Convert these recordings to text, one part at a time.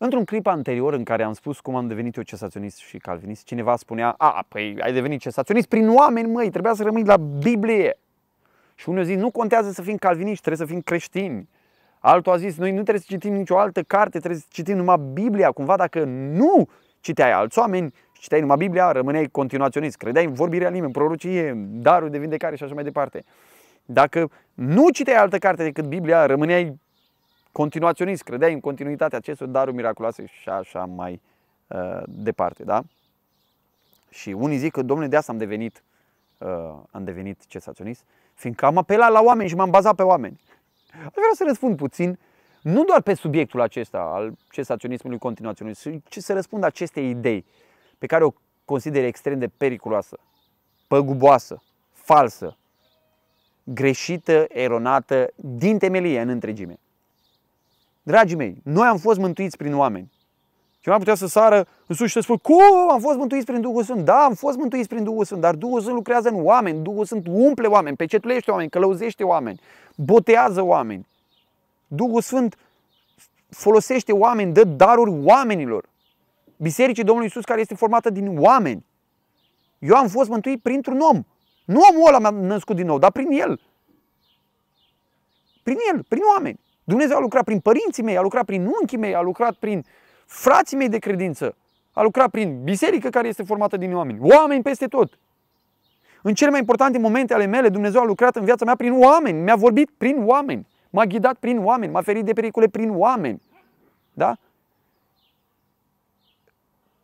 Într-un clip anterior în care am spus cum am devenit eu cesaționist și calvinist, cineva spunea, a, păi ai devenit cesaționist prin oameni, măi, trebuia să rămâi la Biblie. Și unul a zis, nu contează să fim calviniști, trebuie să fim creștini. Altul a zis, noi nu trebuie să citim nicio altă carte, trebuie să citim numai Biblia. Cumva dacă nu citeai alți oameni și citeai numai Biblia, rămâneai continuaționist, credeai în vorbirea nimeni, prorocie, darul de vindecare și așa mai departe. Dacă nu citeai altă carte decât Biblia, rămâneai continuaționist, credeai în continuitatea acestor daruri miraculoase și așa mai uh, departe. Da? Și unii zic că, domnule, de asta am devenit, uh, am devenit cesaționist, fiindcă am apelat la oameni și m-am bazat pe oameni. Aș vrea să răspund puțin, nu doar pe subiectul acesta al cesaționismului continuaționist, ci să răspund acestei idei pe care o consider extrem de periculoasă, păguboasă, falsă, greșită, eronată, din temelie în întregime. Dragii mei, noi am fost mântuiți prin oameni. mai putea să sară în sus și să spun, cum am fost mântuiți prin Duhul Sfânt? Da, am fost mântuiți prin Duhul Sfânt, dar Duhul Sfânt lucrează în oameni, Duhul Sfânt umple oameni, pecetulește oameni, călăuzește oameni, botează oameni. Duhul Sfânt folosește oameni, dă daruri oamenilor. Bisericii Domnului Isus care este formată din oameni. Eu am fost mântuit printr-un om. Nu omul ăla m-a născut din nou, dar prin el. Prin el, prin oameni. Dumnezeu a lucrat prin părinții mei, a lucrat prin unchii mei, a lucrat prin frații mei de credință, a lucrat prin biserică care este formată din oameni, oameni peste tot. În cele mai importante momente ale mele, Dumnezeu a lucrat în viața mea prin oameni, mi-a vorbit prin oameni, m-a ghidat prin oameni, m-a ferit de pericole prin oameni. Da?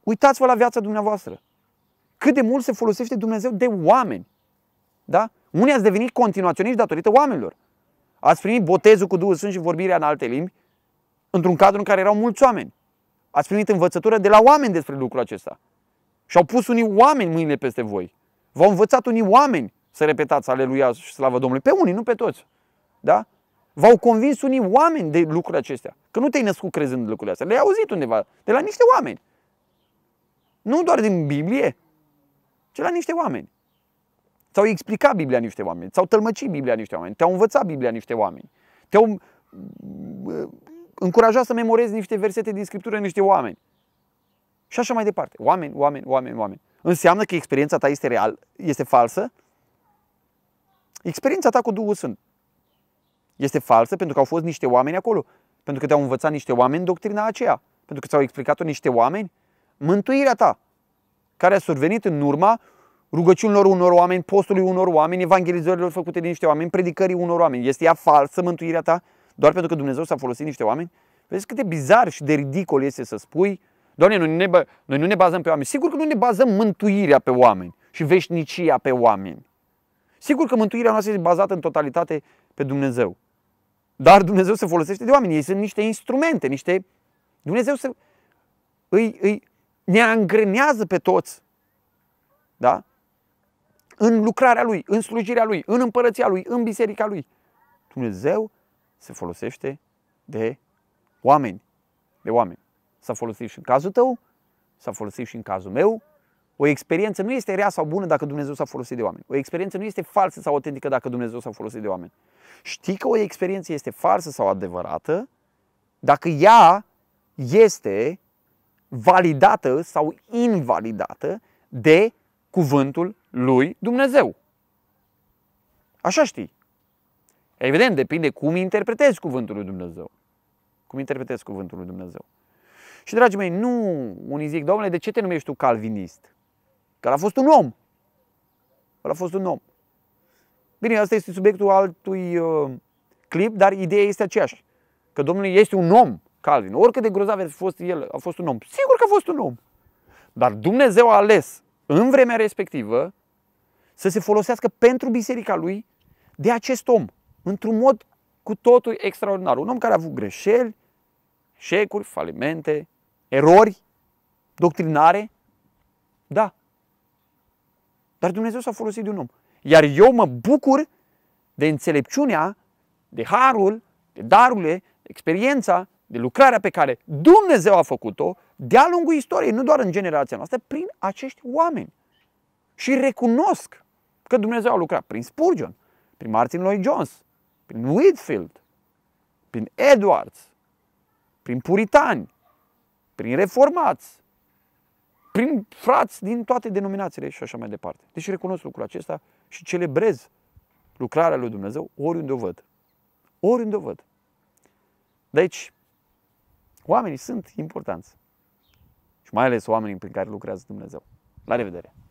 Uitați-vă la viața dumneavoastră. Cât de mult se folosește Dumnezeu de oameni. Da? Unii ați devenit continuaționiști datorită oamenilor. Ați primit botezul cu Duhul Sfânt și vorbirea în alte limbi într-un cadru în care erau mulți oameni. Ați primit învățătură de la oameni despre lucrul acesta. Și au pus unii oameni mâinile peste voi. V-au învățat unii oameni să repetați Aleluia și slavă Domnului. Pe unii, nu pe toți. Da? V-au convins unii oameni de lucrurile acestea. Că nu te-ai născut crezând lucrurile astea. Le-ai auzit undeva, de la niște oameni. Nu doar din Biblie, ci la niște oameni. Ți-au explicat Biblia niște oameni, ți-au tălmăcit Biblia niște oameni, te-au învățat Biblia niște oameni, te-au mm, mm, încurajat să memorezi niște versete din Scriptură niște oameni. Și așa mai departe. Oameni, oameni, oameni, oameni. Înseamnă că experiența ta este real, este falsă? Experiența ta cu Duhul Sfânt este falsă pentru că au fost niște oameni acolo, pentru că te-au învățat niște oameni doctrina aceea, pentru că ți-au explicat-o niște oameni, mântuirea ta, care a survenit în urma rugăciunilor unor oameni, postului unor oameni, evangelizărilor făcute de niște oameni, predicării unor oameni. Este ea falsă mântuirea ta doar pentru că Dumnezeu s-a folosit niște oameni? Vezi cât de bizar și de ridicol este să spui, Doamne, noi, ne, noi nu ne bazăm pe oameni. Sigur că nu ne bazăm mântuirea pe oameni și veșnicia pe oameni. Sigur că mântuirea noastră este bazată în totalitate pe Dumnezeu. Dar Dumnezeu se folosește de oameni. Ei sunt niște instrumente, niște... Dumnezeu se... îi, îi... ne angrenează pe toți. Da? în lucrarea lui, în slujirea lui, în împărăția lui, în biserica lui. Dumnezeu se folosește de oameni, de oameni. S-a folosit și în cazul tău, s-a folosit și în cazul meu. O experiență nu este rea sau bună dacă Dumnezeu s-a folosit de oameni. O experiență nu este falsă sau autentică dacă Dumnezeu s-a folosit de oameni. Știi că o experiență este falsă sau adevărată dacă ea este validată sau invalidată de cuvântul lui Dumnezeu. Așa știi. Evident, depinde cum interpretezi cuvântul lui Dumnezeu. Cum interpretezi cuvântul lui Dumnezeu. Și, dragii mei, nu unii zic, domnule, de ce te numești tu calvinist? Că a fost un om. El a fost un om. Bine, asta este subiectul altui uh, clip, dar ideea este aceeași. Că Domnul este un om, Calvin. Oricât de grozav a fost el, a fost un om. Sigur că a fost un om. Dar Dumnezeu a ales în vremea respectivă să se folosească pentru biserica lui de acest om, într-un mod cu totul extraordinar. Un om care a avut greșeli, șecuri, falimente, erori, doctrinare. Da. Dar Dumnezeu s-a folosit de un om. Iar eu mă bucur de înțelepciunea, de harul, de darurile, de experiența, de lucrarea pe care Dumnezeu a făcut-o de-a lungul istoriei, nu doar în generația noastră, prin acești oameni. Și recunosc Că Dumnezeu a lucrat prin Spurgeon, prin Martin Lloyd-Jones, prin Whitfield, prin Edwards, prin puritani, prin reformați, prin frați din toate denominațiile și așa mai departe. Deci recunosc lucrul acesta și celebrez lucrarea lui Dumnezeu oriunde o văd. Oriunde o văd. Deci, oamenii sunt importanți. Și mai ales oamenii prin care lucrează Dumnezeu. La revedere!